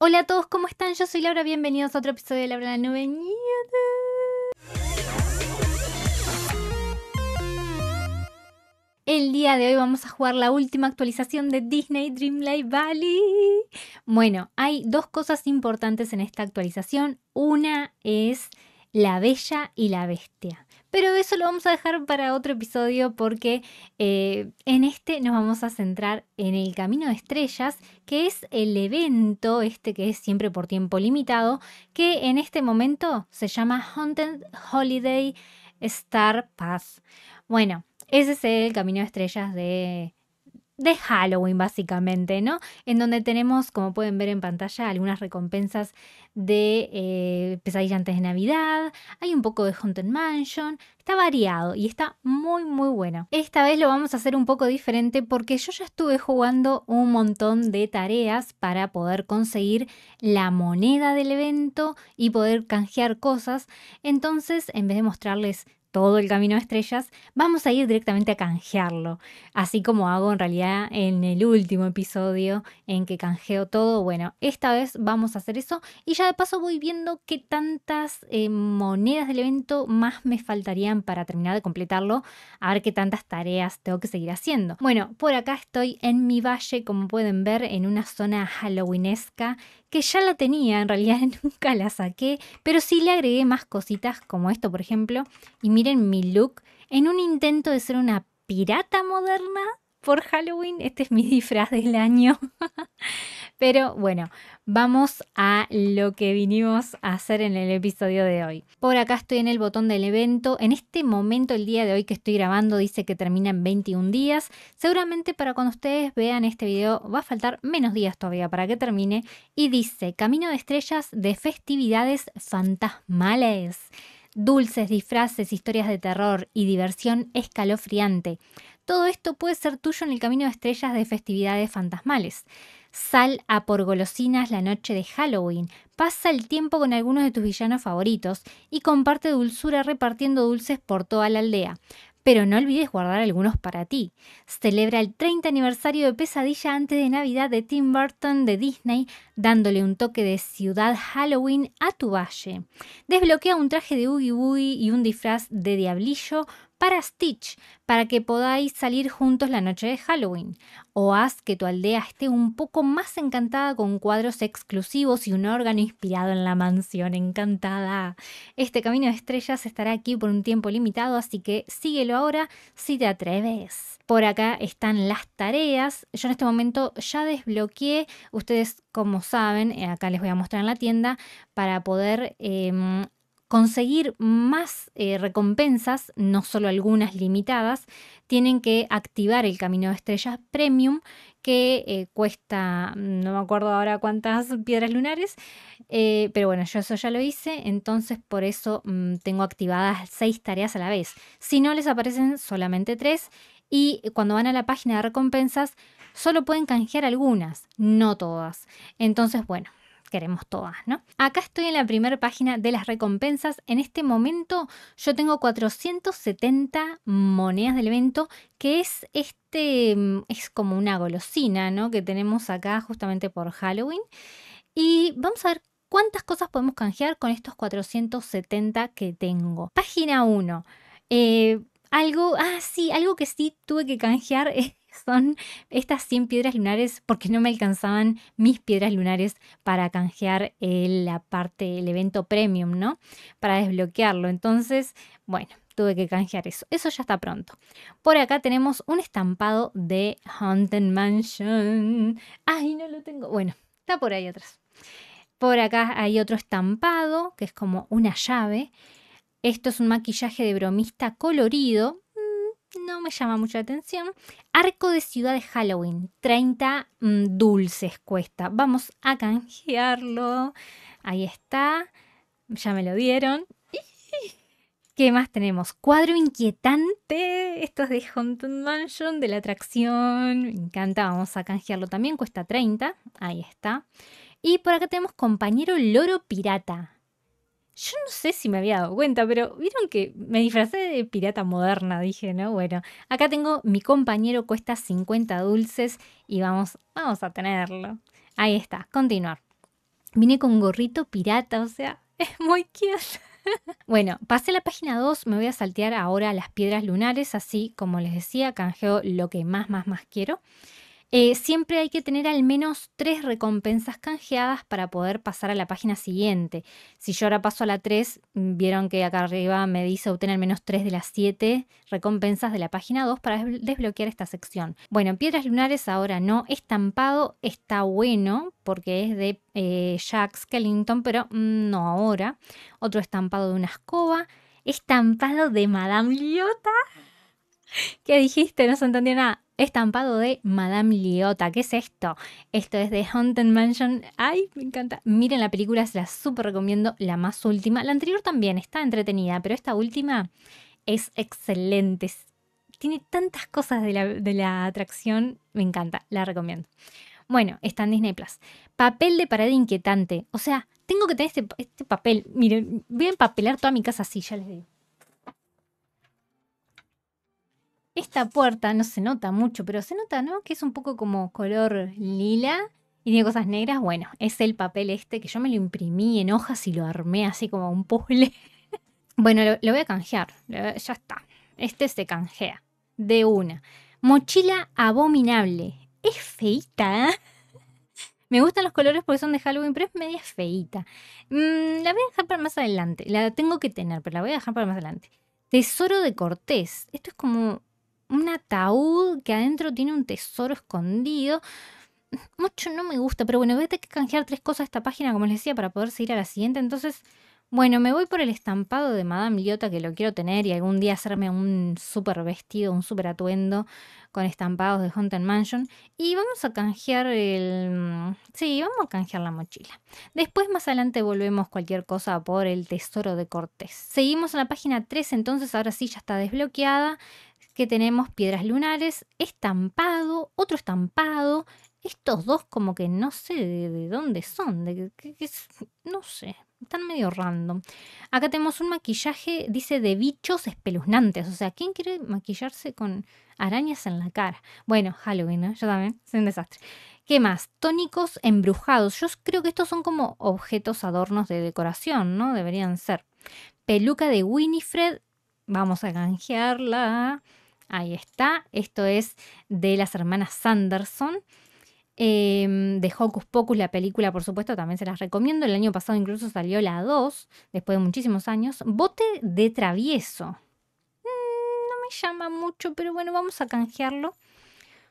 Hola a todos, ¿cómo están? Yo soy Laura, bienvenidos a otro episodio de Laura la Nube. El día de hoy vamos a jugar la última actualización de Disney Dreamlight Valley. Bueno, hay dos cosas importantes en esta actualización. Una es la Bella y la Bestia. Pero eso lo vamos a dejar para otro episodio porque eh, en este nos vamos a centrar en el Camino de Estrellas, que es el evento este que es siempre por tiempo limitado, que en este momento se llama Haunted Holiday Star Pass. Bueno, ese es el Camino de Estrellas de de Halloween básicamente, ¿no? En donde tenemos, como pueden ver en pantalla, algunas recompensas de eh, antes de Navidad, hay un poco de Haunted Mansion, está variado y está muy muy bueno. Esta vez lo vamos a hacer un poco diferente porque yo ya estuve jugando un montón de tareas para poder conseguir la moneda del evento y poder canjear cosas, entonces en vez de mostrarles todo el camino de estrellas, vamos a ir directamente a canjearlo, así como hago en realidad en el último episodio en que canjeo todo. Bueno, esta vez vamos a hacer eso y ya de paso voy viendo qué tantas eh, monedas del evento más me faltarían para terminar de completarlo, a ver qué tantas tareas tengo que seguir haciendo. Bueno, por acá estoy en mi valle, como pueden ver, en una zona halloweenesca que ya la tenía, en realidad nunca la saqué, pero sí le agregué más cositas como esto, por ejemplo, y en mi look en un intento de ser una pirata moderna por Halloween. Este es mi disfraz del año. Pero bueno, vamos a lo que vinimos a hacer en el episodio de hoy. Por acá estoy en el botón del evento. En este momento, el día de hoy que estoy grabando, dice que termina en 21 días. Seguramente para cuando ustedes vean este video va a faltar menos días todavía para que termine. Y dice, Camino de Estrellas de Festividades Fantasmales dulces, disfraces, historias de terror y diversión escalofriante. Todo esto puede ser tuyo en el camino de estrellas de festividades fantasmales. Sal a por golosinas la noche de Halloween, pasa el tiempo con algunos de tus villanos favoritos y comparte dulzura repartiendo dulces por toda la aldea pero no olvides guardar algunos para ti. Celebra el 30 aniversario de Pesadilla antes de Navidad de Tim Burton de Disney, dándole un toque de ciudad Halloween a tu valle. Desbloquea un traje de Oogie Boogie y un disfraz de diablillo para Stitch, para que podáis salir juntos la noche de Halloween, o haz que tu aldea esté un poco más encantada con cuadros exclusivos y un órgano inspirado en la mansión encantada. Este camino de estrellas estará aquí por un tiempo limitado, así que síguelo ahora si te atreves. Por acá están las tareas. Yo en este momento ya desbloqueé, ustedes como saben, eh, acá les voy a mostrar en la tienda, para poder em, conseguir más eh, recompensas, no solo algunas limitadas, tienen que activar el Camino de Estrellas Premium, que eh, cuesta, mm, no me acuerdo ahora cuántas piedras lunares, eh, pero bueno, yo eso ya lo hice, entonces por eso mm, tengo activadas seis tareas a la vez. Si no les aparecen solamente tres, y cuando van a la página de recompensas, solo pueden canjear algunas, no todas. Entonces, bueno, queremos todas, ¿no? Acá estoy en la primera página de las recompensas. En este momento yo tengo 470 monedas del evento, que es este, mm, es como una golosina, ¿no? Que tenemos acá justamente por Halloween. Y vamos a ver cuántas cosas podemos canjear con estos 470 que tengo. Página 1. Eh, algo, ah, sí, algo que sí tuve que canjear es son estas 100 piedras lunares porque no me alcanzaban mis piedras lunares para canjear el, eh, la parte, el evento premium, ¿no? Para desbloquearlo. Entonces, bueno, tuve que canjear eso. Eso ya está pronto. Por acá tenemos un estampado de Haunted Mansion. Ay, no lo tengo. Bueno, está por ahí atrás. Por acá hay otro estampado que es como una llave. Esto es un maquillaje de bromista colorido no me llama mucha atención. Arco de ciudad de Halloween, 30 mm, dulces cuesta. Vamos a canjearlo. Ahí está. Ya me lo dieron. ¿Qué más tenemos? Cuadro inquietante. Esto es de Haunted Mansion, de la atracción. Me encanta, vamos a canjearlo también. Cuesta 30. Ahí está. Y por acá tenemos compañero loro pirata. Yo no sé si me había dado cuenta, pero vieron que me disfracé de pirata moderna, dije, ¿no? Bueno, acá tengo mi compañero cuesta 50 dulces y vamos, vamos a tenerlo. Ahí está, continuar. Vine con gorrito pirata, o sea, es muy cute. Bueno, pasé la página 2, me voy a saltear ahora las piedras lunares, así como les decía, canjeo lo que más, más, más quiero. Eh, siempre hay que tener al menos tres recompensas canjeadas para poder pasar a la página siguiente. Si yo ahora paso a la 3, mm, vieron que acá arriba me dice obtener al menos tres de las 7 recompensas de la página 2 para desbloquear esta sección. Bueno, piedras lunares ahora no. Estampado está bueno porque es de eh, Jack pero mm, no ahora. Otro estampado de una escoba. Estampado de Madame Liota ¿Qué dijiste? No se entendió nada estampado de Madame Liota. ¿Qué es esto? Esto es de Haunted Mansion. Ay, me encanta. Miren la película, se la súper recomiendo, la más última. La anterior también está entretenida, pero esta última es excelente. Tiene tantas cosas de la, atracción, me encanta, la recomiendo. Bueno, está en Disney Plus. Papel de parada inquietante. O sea, tengo que tener este, este papel. Miren, voy a empapelar toda mi casa así, ya les digo. esta puerta no se nota mucho, pero se nota, ¿no? Que es un poco como color lila y tiene cosas negras. Bueno, es el papel este que yo me lo imprimí en hojas y lo armé así como un puzzle. bueno, lo, voy a canjear. Ya está. Este se canjea. De una. Mochila abominable. Es feita. me gustan los colores porque son de Halloween, pero es media feita. Mm, la voy a dejar para más adelante. La tengo que tener, pero la voy a dejar para más adelante. Tesoro de Cortés. Esto es como un ataúd que adentro tiene un tesoro escondido. Mucho no me gusta, pero bueno, voy a tener que canjear tres cosas a esta página, como les decía, para poder seguir a la siguiente. Entonces, bueno, me voy por el estampado de Madame Liotta que lo quiero tener y algún día hacerme un súper vestido, un súper atuendo con estampados de Haunted Mansion. Y vamos a canjear el... Sí, vamos a canjear la mochila. Después más adelante volvemos cualquier cosa por el tesoro de Cortés. Seguimos en la página 3, entonces ahora sí ya está desbloqueada que tenemos piedras lunares, estampado, otro estampado. Estos dos como que no sé de, dónde son, de, no sé, están medio random. Acá tenemos un maquillaje, dice, de bichos espeluznantes. O sea, ¿quién quiere maquillarse con arañas en la cara? Bueno, Halloween, ¿no? Yo también, es un desastre. ¿Qué más? Tónicos embrujados. Yo creo que estos son como objetos adornos de decoración, ¿no? Deberían ser. Peluca de Winifred. Vamos a canjearla. Ahí está, esto es de las hermanas Sanderson. Em, de Hocus Pocus, la película, por supuesto, también se las recomiendo. El año pasado incluso salió la 2, después de muchísimos años. Bote de travieso. Mm, no me llama mucho, pero bueno, vamos a canjearlo.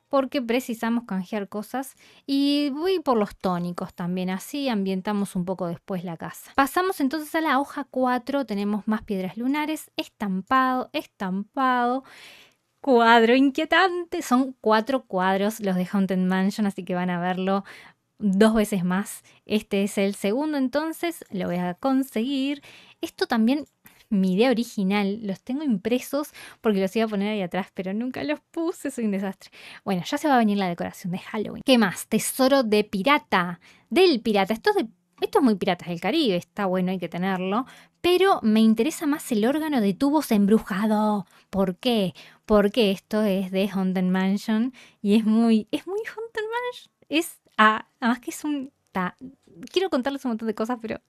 Porque precisamos canjear cosas. Y voy por los tónicos también, así ambientamos un poco después la casa. Pasamos entonces a la hoja 4, tenemos más piedras lunares, estampado, estampado cuadro inquietante. Son cuatro cuadros los de Haunted Mansion, así que van a verlo dos veces más. Este es el segundo, entonces lo voy a conseguir. Esto también, mi idea original, los tengo impresos porque los iba a poner ahí atrás, pero nunca los puse, soy un desastre. Bueno, ya se va a venir la decoración de Halloween. ¿Qué más? Tesoro de pirata. Del pirata. Esto es de esto es muy Piratas del Caribe, está bueno, hay que tenerlo, pero me interesa más el órgano de tubos embrujado. ¿Por qué? Porque esto es de Haunted Mansion y es muy, es muy Haunted Mansion. Es, ah, además que es un, quiero contarles un montón de cosas, pero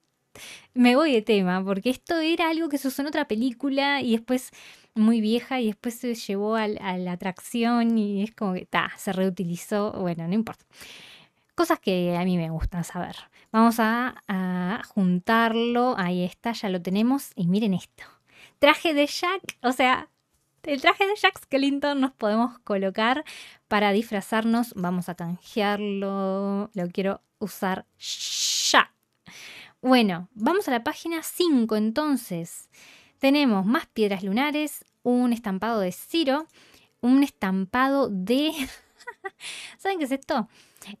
me voy de tema, porque esto era algo que se usó en otra película y después muy vieja y después se llevó a, la atracción y es como que, ta, se reutilizó, bueno, no importa cosas que a mí me gustan saber. Vamos a, juntarlo, ahí está, ya lo tenemos y miren esto. Traje de Jack, o sea, el traje de Jack Skellington nos podemos colocar para disfrazarnos. Vamos a canjearlo. Lo quiero usar ya. Bueno, vamos a la página 5 entonces. Tenemos más piedras lunares, un estampado de Ciro, un estampado de... ¿Saben qué es esto?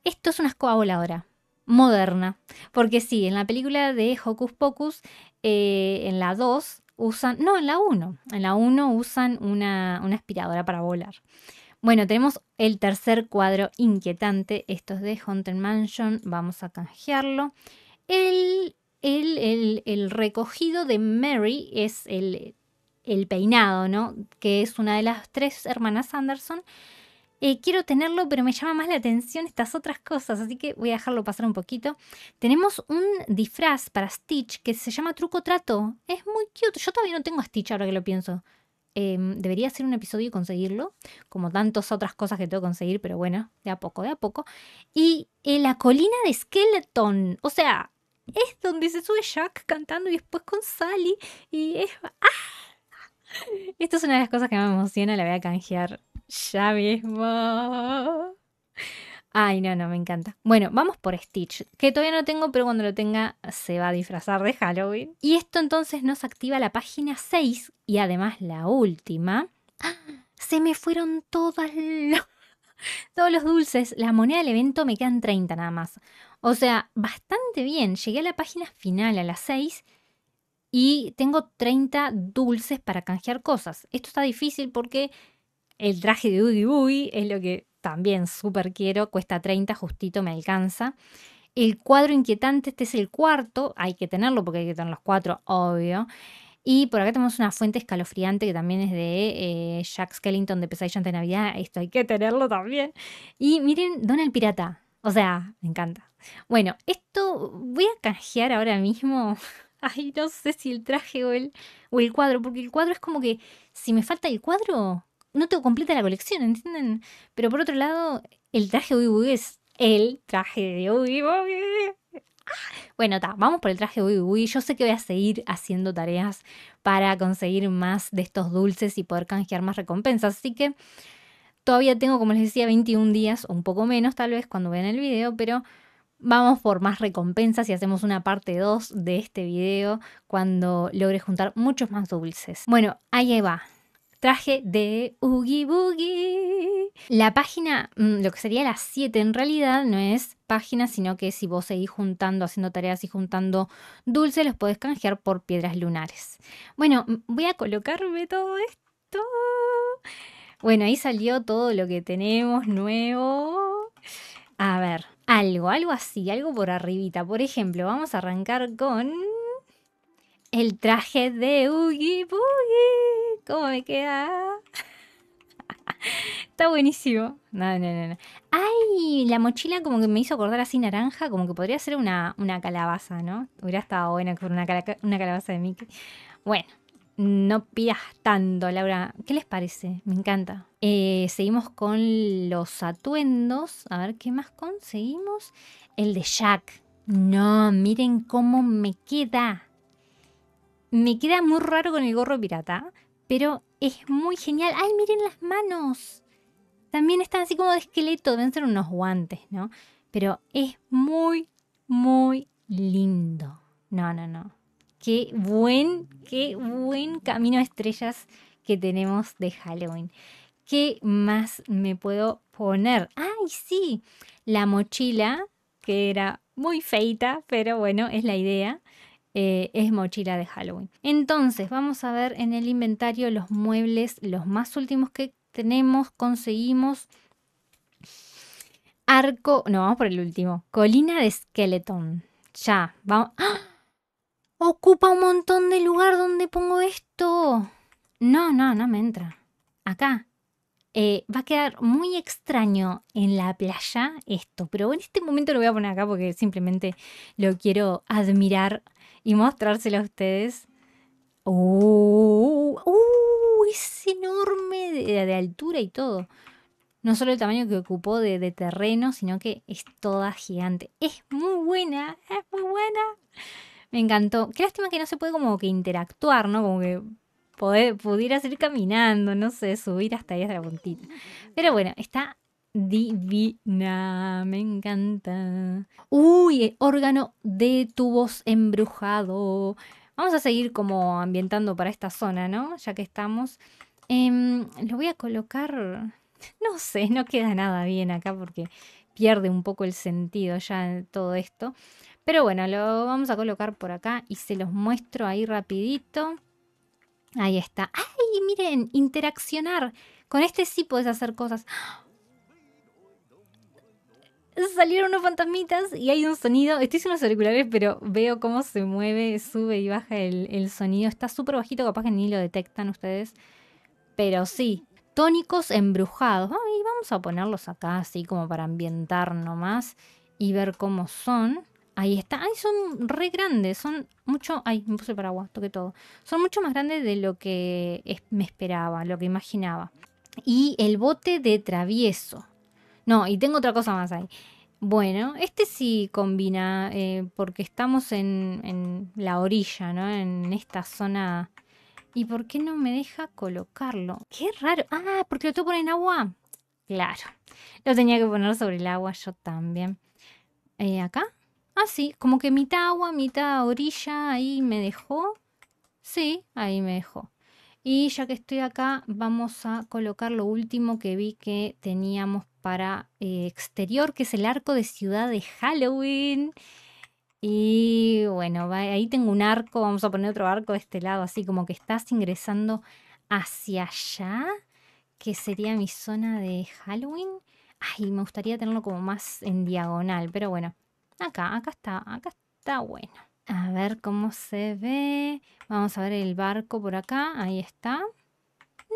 Esto es una escoba voladora moderna, porque sí, en la película de Hocus Pocus, eh, en la 2 usan, no, en la 1, en la 1 usan una, aspiradora para volar. Bueno, tenemos el tercer cuadro inquietante. Esto es de Haunted Mansion. Vamos a canjearlo. El, el, el, el recogido de Mary es el, peinado, ¿no? Que es una de las tres hermanas Anderson eh, quiero tenerlo, pero me llama más la atención estas otras cosas, así que voy a dejarlo pasar un poquito. Tenemos un disfraz para Stitch que se llama Truco Trato. Es muy cute. Yo todavía no tengo a Stitch ahora que lo pienso. Em, debería hacer un episodio y conseguirlo, como tantas otras cosas que tengo que conseguir, pero bueno, de a poco, de a poco. Y eh, la colina de Skeleton, o sea, es donde se sube Jack cantando y después con Sally, y es... Ah, esto es una de las cosas que me emociona, la voy a canjear ya mismo. Ay, no, no, me encanta. Bueno, vamos por Stitch, que todavía no tengo, pero cuando lo tenga se va a disfrazar de Halloween. Y esto entonces nos activa la página 6 y además la última. Se me fueron todas Todos los dulces, la moneda del evento me quedan 30 nada más. O sea, bastante bien. Llegué a la página final, a las 6, y tengo 30 dulces para canjear cosas. Esto está difícil porque el traje de Udi Boogie es lo que también súper quiero, cuesta 30, justito me alcanza. El cuadro inquietante, este es el cuarto, hay que tenerlo porque hay que tener los cuatro, obvio. Y por acá tenemos una fuente escalofriante que también es de eh, Jack Skellington de Pesadilla de Navidad. Esto hay que tenerlo también. Y miren, Don el Pirata. O sea, me encanta. Bueno, esto voy a canjear ahora mismo. Ay, no sé si el traje o el, o el cuadro, porque el cuadro es como que si me falta el cuadro, no tengo completa la colección, ¿entienden? Pero por otro lado, el traje de es el traje de Ubi ah, Bueno, vamos por el traje Uy Yo sé que voy a seguir haciendo tareas para conseguir más de estos dulces y poder canjear más recompensas. Así que todavía tengo, como les decía, 21 días o un poco menos tal vez cuando vean el video, pero vamos por más recompensas y hacemos una parte 2 de este video cuando logre juntar muchos más dulces. Bueno, ahí va traje de Oogie Boogie. La página, mm, lo que sería la 7 en realidad, no es página, sino que si vos seguís juntando, haciendo tareas y juntando dulces, los podés canjear por piedras lunares. Bueno, voy a colocarme todo esto. Bueno, ahí salió todo lo que tenemos nuevo. A ver, algo, algo así, algo por arribita. Por ejemplo, vamos a arrancar con el traje de Oogie Boogie. ¿Cómo me queda? Está buenísimo. No, no, no, Ay, la mochila como que me hizo acordar así naranja, como que podría ser una, una calabaza, ¿no? Hubiera estado buena que fuera una, calabaza de Mickey. Bueno, no pidas tanto, Laura. ¿Qué les parece? Me encanta. Eh, seguimos con los atuendos. A ver, ¿qué más conseguimos? El de Jack. No, miren cómo me queda me queda muy raro con el gorro pirata, pero es muy genial. ¡Ay, miren las manos! También están así como de esqueleto, deben ser unos guantes, ¿no? Pero es muy, muy lindo. No, no, no. Qué buen, qué buen camino a estrellas que tenemos de Halloween. ¿Qué más me puedo poner? ¡Ay, sí! La mochila, que era muy feita, pero bueno, es la idea. Eh, es mochila de Halloween. Entonces, vamos a ver en el inventario los muebles, los más últimos que tenemos, conseguimos. Arco, no, vamos por el último. Colina de Skeleton. Ya, vamos. ¡ah! Ocupa un montón de lugar donde pongo esto. No, no, no me entra. Acá. Eh, va a quedar muy extraño en la playa esto, pero en este momento lo voy a poner acá porque simplemente lo quiero admirar y mostrárselo a ustedes. ¡Uh! uh es enorme de, altura y todo. No solo el tamaño que ocupó de, terreno, sino que es toda gigante. Es muy buena, es muy buena. Me encantó. Qué lástima que no se puede como que interactuar, ¿no? Como que poder, pudieras ir caminando, no sé, subir hasta ahí hasta la puntita. Pero bueno, está divina, me encanta. Uy, eh, órgano de tubos embrujado. Vamos a seguir como ambientando para esta zona, ¿no? Ya que estamos. Em, lo voy a colocar, no sé, no queda nada bien acá porque pierde un poco el sentido ya todo esto. Pero bueno, lo vamos a colocar por acá y se los muestro ahí rapidito. Ahí está. ¡Ay, miren! Interaccionar. Con este sí puedes hacer cosas salieron unos fantasmitas y hay un sonido. Estoy sin los auriculares, pero veo cómo se mueve, sube y baja el, sonido. Está súper bajito, capaz que ni lo detectan ustedes. Pero sí, tónicos embrujados. y vamos a ponerlos acá así como para ambientar nomás y ver cómo son. Ahí está. Ay, son re grandes. Son mucho. Ay, me puse el paraguas, toqué todo. Son mucho más grandes de lo que me esperaba, lo que imaginaba. Y el bote de travieso. No, y tengo otra cosa más ahí. Bueno, este sí combina, eh, porque estamos en, la orilla, ¿no? En esta zona. ¿Y por qué no me deja colocarlo? Qué raro. Ah, porque lo tengo poner en agua. Claro. Lo tenía que poner sobre el agua yo también. Eh, ¿Acá? Ah, sí. Como que mitad agua, mitad orilla. Ahí me dejó. Sí, ahí me dejó. Y ya que estoy acá, vamos a colocar lo último que vi que teníamos para eh, exterior, que es el arco de ciudad de Halloween. Y bueno, ahí tengo un arco, vamos a poner otro arco de este lado, así como que estás ingresando hacia allá, que sería mi zona de Halloween. Ay, me gustaría tenerlo como más en diagonal, pero bueno, acá, acá está, acá está bueno. A ver cómo se ve. Vamos a ver el barco por acá, ahí está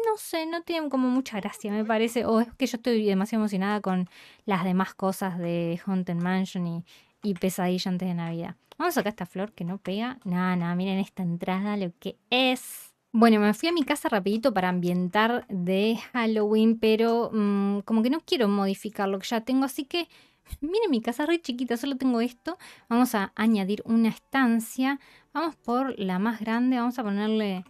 no sé, no tienen como mucha gracia, me parece. O es que yo estoy demasiado emocionada con las demás cosas de Haunted Mansion y, Pesadilla antes de Navidad. Vamos a sacar esta flor que no pega. Nada, nada, miren esta entrada, lo que es. Bueno, me fui a mi casa rapidito para ambientar de Halloween, pero mm, como que no quiero modificar lo que ya tengo, así que miren mi casa re chiquita, solo tengo esto. Vamos a añadir una estancia, vamos por la más grande, vamos a ponerle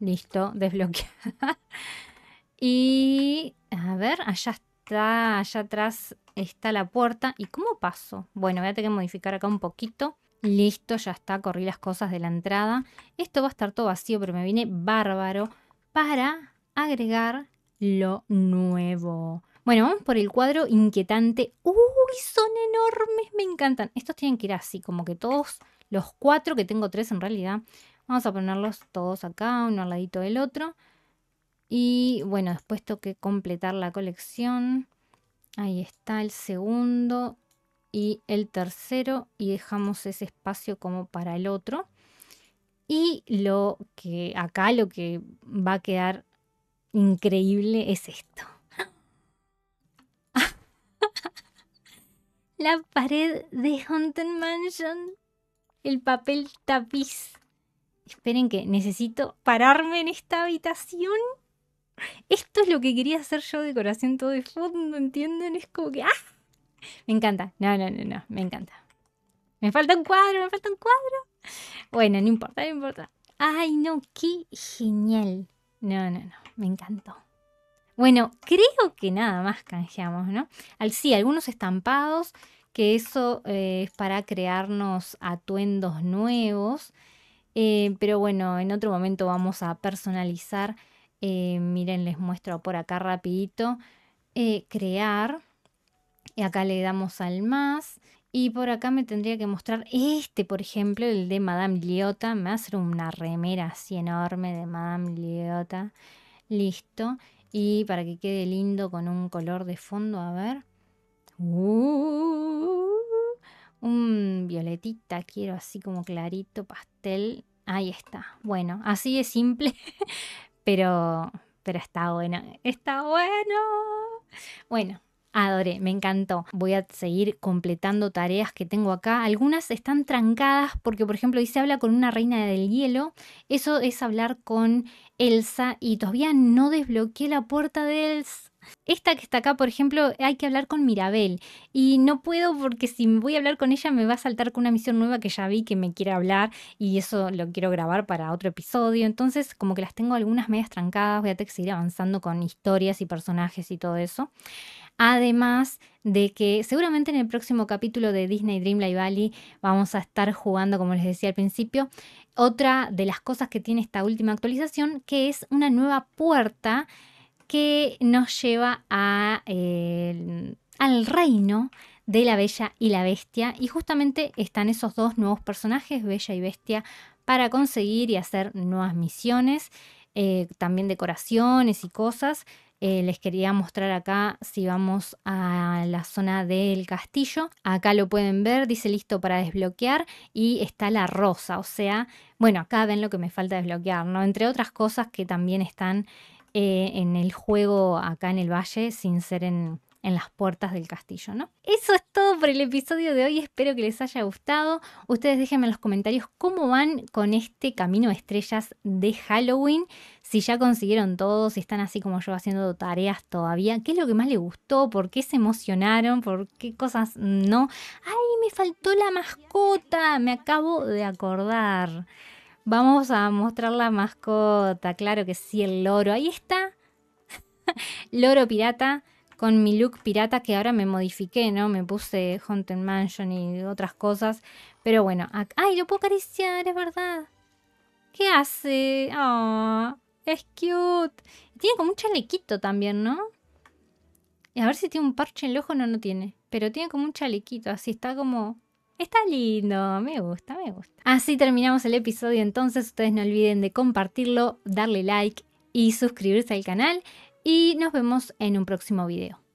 Listo, desbloqueada y a ver, allá está, allá atrás está la puerta. ¿Y cómo paso? Bueno, voy a tener que modificar acá un poquito. Listo, ya está, corrí las cosas de la entrada. Esto va a estar todo vacío, pero me viene bárbaro para agregar lo nuevo. Bueno, vamos por el cuadro inquietante. ¡Uy, son enormes! Me encantan. Estos tienen que ir así, como que todos los cuatro, que tengo tres en realidad, vamos a ponerlos todos acá, uno al ladito del otro. Y bueno, después toque completar la colección. Ahí está el segundo y el tercero y dejamos ese espacio como para el otro. Y lo que acá lo que va a quedar increíble es esto. la pared de Haunted Mansion el papel tapiz. Esperen que necesito pararme en esta habitación. Esto es lo que quería hacer yo, decoración todo de fondo, ¿entienden? Es como que... ¡ah! Me encanta. No, no, no, no, me encanta. Me falta un cuadro, me falta un cuadro. Bueno, no importa, no importa. Ay, no, qué genial. No, no, no, me encantó. Bueno, creo que nada más canjeamos, ¿no? Al, sí, algunos estampados, que eso eh, es para crearnos atuendos nuevos. Eh, pero bueno, en otro momento vamos a personalizar. Eh, miren, les muestro por acá rapidito. crear. Y acá le damos al más. Y por acá me tendría que mostrar este, por ejemplo, el de Madame Liotta. Me va a hacer una remera así enorme de Madame Liotta. Listo. Y para que quede lindo con un color de fondo, a ver. Uh, un violetita quiero así como clarito, pastel. Ahí está. Bueno, así de simple, pero, pero está bueno. Está bueno. Bueno, Adoré, me encantó. Voy a seguir completando tareas que tengo acá. Algunas están trancadas porque, por ejemplo, dice habla con una reina del hielo. Eso es hablar con Elsa y todavía no desbloqueé la puerta de Elsa esta que está acá, por ejemplo, hay que hablar con Mirabel. Y no puedo porque si voy a hablar con ella me va a saltar con una misión nueva que ya vi que me quiere hablar y eso lo quiero grabar para otro episodio. Entonces, como que las tengo algunas medias trancadas, voy a tener que seguir avanzando con historias y personajes y todo eso. Además de que seguramente en el próximo capítulo de Disney Dreamlight Valley vamos a estar jugando, como les decía al principio, otra de las cosas que tiene esta última actualización, que es una nueva puerta que nos lleva a, eh, al reino de la Bella y la Bestia. Y justamente están esos dos nuevos personajes, Bella y Bestia, para conseguir y hacer nuevas misiones, eh, también decoraciones y cosas. Eh, les quería mostrar acá si vamos a la zona del castillo. Acá lo pueden ver, dice listo para desbloquear y está la rosa. O sea, bueno, acá ven lo que me falta desbloquear, ¿no? Entre otras cosas que también están eh, en el juego acá en el valle sin ser en, las puertas del castillo, ¿no? Eso es todo por el episodio de hoy, espero que les haya gustado. Ustedes déjenme en los comentarios cómo van con este camino estrellas de Halloween, si ya consiguieron todo, si están así como yo haciendo tareas todavía, qué es lo que más les gustó, por qué se emocionaron, por qué cosas no. Ay, me faltó la mascota, me acabo de acordar. Vamos a mostrar la mascota, claro que sí, el loro. Ahí está. loro pirata con mi look pirata que ahora me modifiqué, ¿no? Me puse Haunted Mansion y otras cosas. Pero bueno, ¡ay, lo puedo acariciar! Es verdad. ¿Qué hace? Ah, Es cute. Tiene como un chalequito también, ¿no? A ver si tiene un parche en el ojo. No, no tiene. Pero tiene como un chalequito. Así está como Está lindo, me gusta, me gusta. Así terminamos el episodio entonces. Ustedes no olviden de compartirlo, darle like y suscribirse al canal. Y nos vemos en un próximo video.